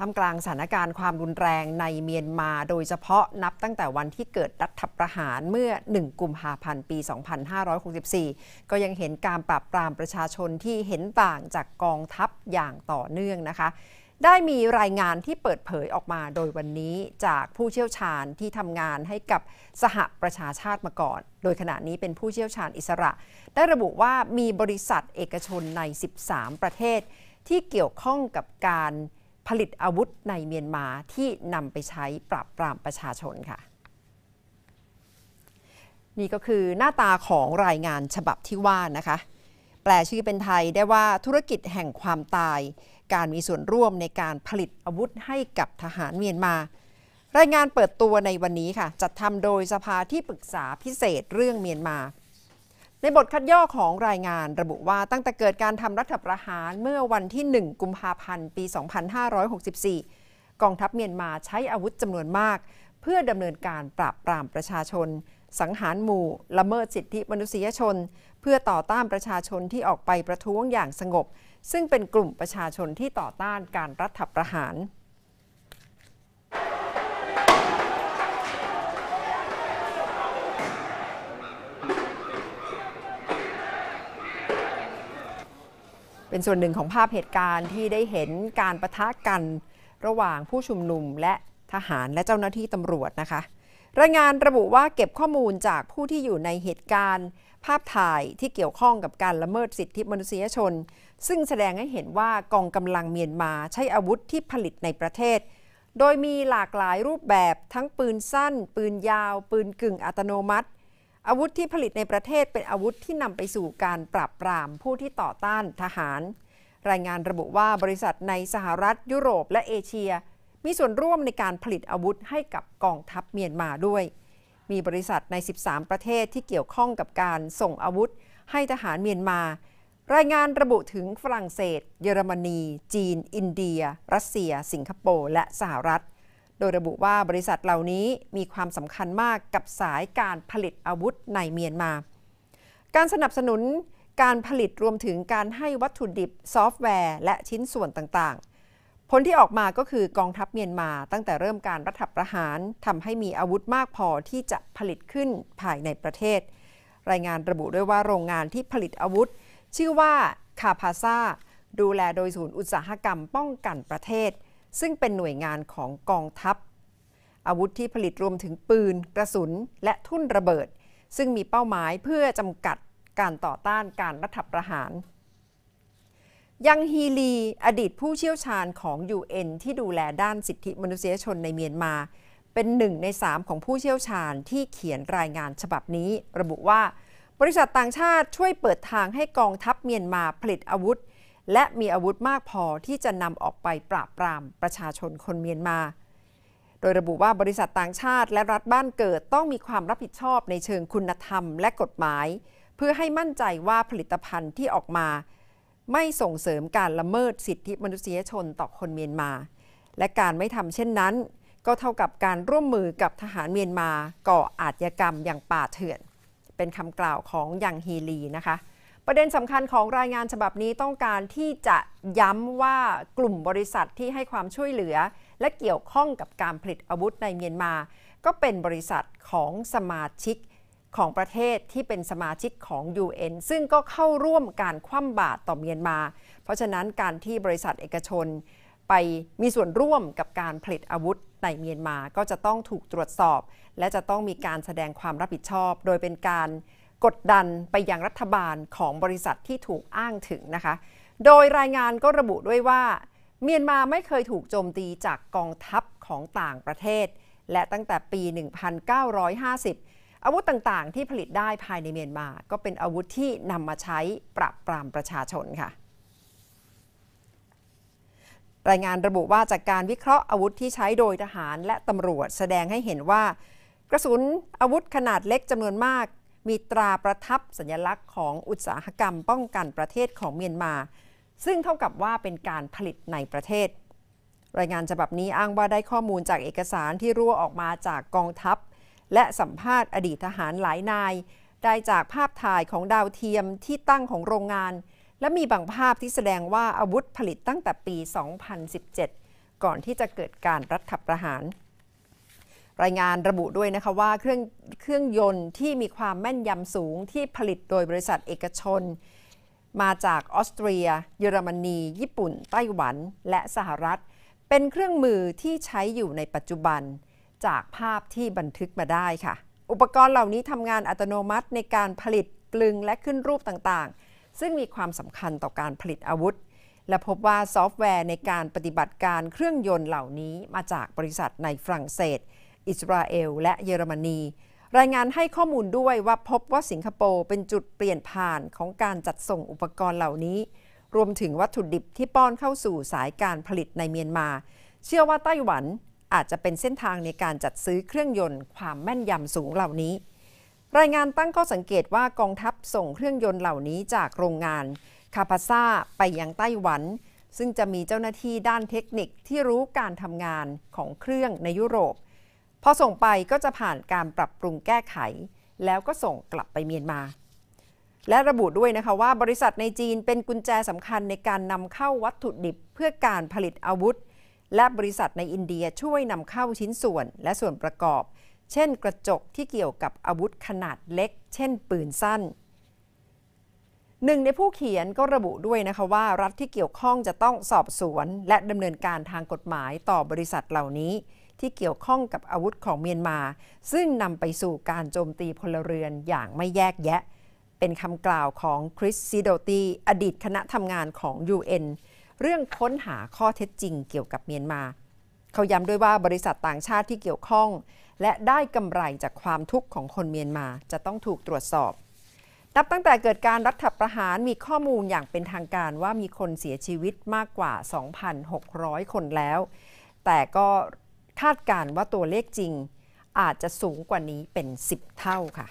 ทำกลางสถานการณ์ความรุนแรงในเมียนมา โดยเฉพาะนับตั้งแต่วันที่เกิดรัฐประหารเมื่อ 1กุมภาพันธ์ ปี 2564 ก็ยังเห็นการปราบปรามประชาชนที่เห็นต่างจากกองทัพอย่างต่อเนื่องนะคะ ได้มีรายงานที่เปิดเผยออกมาโดยวันนี้จากผู้เชี่ยวชาญที่ทำงานให้กับสหประชาชาติมาก่อน โดยขณะนี้เป็นผู้เชี่ยวชาญอิสระ ได้ระบุว่ามีบริษัทเอกชนใน 13 ประเทศ ที่เกี่ยวข้องกับการผลิตอาวุธในเมียนมาที่นำไปใช้ปราบปรามประชาชนค่ะ นี่ก็คือหน้าตาของรายงานฉบับที่ว่านะคะ แปลชื่อเป็นไทยได้ว่าธุรกิจแห่งความตาย การมีส่วนร่วมในการผลิตอาวุธให้กับทหารเมียนมา รายงานเปิดตัวในวันนี้ค่ะจัดทำโดยสภาที่ปรึกษาพิเศษเรื่องเมียนมาในบทคัดย่อของรายงานระบุว่าตั้งแต่เกิดการทำรัฐประหารเมื่อวันที่ 1 กุมภาพันธ์ ปี 2564 กองทัพเมียนมาใช้อาวุธจำนวนมากเพื่อดำเนินการปราบปรามประชาชน สังหารหมู่ละเมิดสิทธิมนุษยชน เพื่อต่อต้านประชาชนที่ออกไปประท้วงอย่างสงบ ซึ่งเป็นกลุ่มประชาชนที่ต่อต้านการรัฐประหารเป็นส่วนหนึ่งของภาพเหตุการณ์ที่ได้เห็นการประทะกัน ระหว่างผู้ชุมนุมและทหารและเจ้าหน้าที่ตำรวจนะคะ รายงานระบุว่าเก็บข้อมูลจากผู้ที่อยู่ในเหตุการณ์ ภาพถ่ายที่เกี่ยวข้องกับการละเมิดสิทธิมนุษยชน ซึ่งแสดงให้เห็นว่ากองกำลังเมียนมาใช้อาวุธที่ผลิตในประเทศ โดยมีหลากหลายรูปแบบทั้งปืนสั้น ปืนยาว ปืนกึ่งอัตโนมัติอาวุธที่ผลิตในประเทศเป็นอาวุธที่นำไปสู่การปราบปรามผู้ที่ต่อต้านทหาร รายงานระบุว่าบริษัทในสหรัฐยุโรปและเอเชีย มีส่วนร่วมในการผลิตอาวุธให้กับกองทัพเมียนมาด้วย มีบริษัทใน 13 ประเทศที่เกี่ยวข้องกับการส่งอาวุธให้ทหารเมียนมา รายงานระบุถึงฝรั่งเศส เยอรมนีจีน อินเดีย รัสเซีย สิงคโปร์และสหรัฐโดยระบุว่าบริษัทเหล่านี้มีความสำคัญมากกับสายการผลิตอาวุธในเมียนมา การสนับสนุนการผลิตรวมถึงการให้วัตถุดิบซอฟต์แวร์และชิ้นส่วนต่าง ๆ ผลที่ออกมาก็คือกองทัพเมียนมา ตั้งแต่เริ่มการรัฐประหารทำให้มีอาวุธมากพอที่จะผลิตขึ้นภายในประเทศ รายงานระบุด้วยว่าโรงงานที่ผลิตอาวุธชื่อว่าคาพาซาดูแลโดยศูนย์อุตสาหกรรมป้องกันประเทศซึ่งเป็นหน่วยงานของกองทัพ อาวุธที่ผลิตรวมถึงปืนกระสุน และทุ่นระเบิด ซึ่งมีเป้าหมายเพื่อจำกัดการต่อต้านการรัฐประหาร ยังฮีลี อดีตผู้เชี่ยวชาญของ UN ที่ดูแลด้านสิทธิมนุษยชนในเมียนมา เป็นหนึ่งในสามของผู้เชี่ยวชาญที่เขียนรายงานฉบับนี้ ระบุว่าบริษัทต่างชาติช่วยเปิดทางให้กองทัพเมียนมาผลิตอาวุธและมีอาวุธมากพอที่จะนำออกไปปราบปรามประชาชนคนเมียนมา โดยระบุว่าบริษัทต่างชาติและรัฐบ้านเกิดต้องมีความรับผิดชอบในเชิงคุณธรรมและกฎหมาย เพื่อให้มั่นใจว่าผลิตภัณฑ์ที่ออกมา ไม่ส่งเสริมการละเมิดสิทธิมนุษยชนต่อคนเมียนมา และการไม่ทำเช่นนั้น ก็เท่ากับการร่วมมือกับทหารเมียนมาก่ออาชญากรรมอย่างป่าเถื่อน เป็นคำกล่าวของยังฮีลีนะคะประเด็นสำคัญของรายงานฉบับนี้ต้องการที่จะย้ำว่ากลุ่มบริษัทที่ให้ความช่วยเหลือและเกี่ยวข้องกับการผลิตอาวุธในเมียนมา ก็เป็นบริษัทของสมาชิกของประเทศที่เป็นสมาชิกของ UN ซึ่งก็เข้าร่วมการคว่ำบาตรต่อเมียนมา เพราะฉะนั้นการที่บริษัทเอกชน ไปมีส่วนร่วมกับการผลิตอาวุธในเมียนมา ก็จะต้องถูกตรวจสอบ และจะต้องมีการแสดงความรับผิดชอบ โดยเป็นการกดดันไปยังรัฐบาลของบริษัทที่ถูกอ้างถึงนะคะ โดยรายงานก็ระบุด้วยว่า เมียนมาไม่เคยถูกโจมตีจากกองทัพของต่างประเทศ และตั้งแต่ปี 1950 อาวุธต่างๆที่ผลิตได้ภายในเมียนมาก็เป็นอาวุธที่นำมาใช้ปราบปรามประชาชนค่ะ รายงานระบุว่าจากการวิเคราะห์อาวุธที่ใช้โดยทหารและตำรวจแสดงให้เห็นว่า กระสุนอาวุธขนาดเล็กจำนวนมากมีตราประทับสัญลักษณ์ของอุตสาหกรรมป้องกันประเทศของเมียนมา ซึ่งเท่ากับว่าเป็นการผลิตในประเทศ รายงานฉบับนี้อ้างว่าได้ข้อมูลจากเอกสารที่รั่วออกมาจากกองทัพ และสัมภาษณ์อดีตทหารหลายนาย ได้จากภาพถ่ายของดาวเทียมที่ตั้งของโรงงาน และมีบางภาพที่แสดงว่าอาวุธผลิตตั้งแต่ปี 2017 ก่อนที่จะเกิดการรัฐประหารรายงานระบุด้วยนะคะว่าเครื่องเครื่องยนต์ที่มีความแม่นยำสูงที่ผลิตโดยบริษัทเอกชน มาจากออสเตรียเยอรมนี ญี่ปุ่น ไต้หวันและสหรัฐ เป็นเครื่องมือที่ใช้อยู่ในปัจจุบัน จากภาพที่บันทึกมาได้ค่ะ อุปกรณ์เหล่านี้ทำงานอัตโนมัติในการผลิตกลึงและขึ้นรูปต่างๆ ซึ่งมีความสำคัญต่อการผลิตอาวุธ และพบว่าซอฟต์แวร์ในการปฏิบัติการเครื่องยนต์เหล่านี้มาจากบริษัทในฝรั่งเศสอิสราเอล และเยอรมนี รายงานให้ข้อมูลด้วยว่าพบว่าสิงคโปร์เป็นจุดเปลี่ยนผ่านของการจัดส่งอุปกรณ์เหล่านี้ รวมถึงวัตถุดิบที่ป้อนเข้าสู่สายการผลิตในเมียนมา เชื่อว่าไต้หวันอาจจะเป็นเส้นทางในการจัดซื้อเครื่องยนต์ความแม่นยำสูงเหล่านี้ รายงานตั้งข้อสังเกตว่ากองทัพส่งเครื่องยนต์เหล่านี้จากโรงงานคาพาซาไปยังไต้หวัน ซึ่งจะมีเจ้าหน้าที่ด้านเทคนิคที่รู้การทำงานของเครื่องในยุโรปพอส่งไปก็จะผ่านการปรับปรุงแก้ไข แล้วก็ส่งกลับไปเมียนมา และระบุด้วยนะคะว่าบริษัทในจีนเป็นกุญแจสำคัญในการนำเข้าวัตถุดิบเพื่อการผลิตอาวุธ และบริษัทในอินเดียช่วยนำเข้าชิ้นส่วนและส่วนประกอบ เช่น กระจกที่เกี่ยวกับอาวุธขนาดเล็ก เช่นปืนสั้นหนึ่งในผู้เขียนก็ระบุด้วยนะคะว่ารัฐที่เกี่ยวข้องจะต้องสอบสวน และดำเนินการทางกฎหมายต่อบริษัทเหล่านี้ที่เกี่ยวข้องกับอาวุธของเมียนมา ซึ่งนำไปสู่การโจมตีพลเรือนอย่างไม่แยกแยะ เป็นคำกล่าวของคริสซิโดตี อดีตคณะทำงานของ UN เรื่องค้นหาข้อเท็จจริงเกี่ยวกับเมียนมา เขาย้ำด้วยว่าบริษัทต่างชาติที่เกี่ยวข้อง และได้กำไรจากความทุกข์ของคนเมียนมา จะต้องถูกตรวจสอบ นับตั้งแต่เกิดการรัฐประหาร มีข้อมูลอย่างเป็นทางการว่ามีคนเสียชีวิตมากกว่า 2,600 คนแล้ว แต่ก็คาดการว่าตัวเลขจริงอาจจะสูงกว่านี้เป็น 10 เท่าค่ะ